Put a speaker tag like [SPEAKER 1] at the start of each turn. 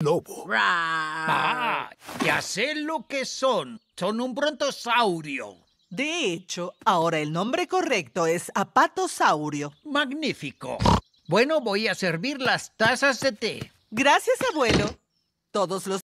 [SPEAKER 1] lobo. Ah, ya sé lo que son. Son un brontosaurio. De hecho, ahora el nombre correcto es apatosaurio. Magnífico. Bueno, voy a servir las tazas de té. Gracias, abuelo.
[SPEAKER 2] Todos los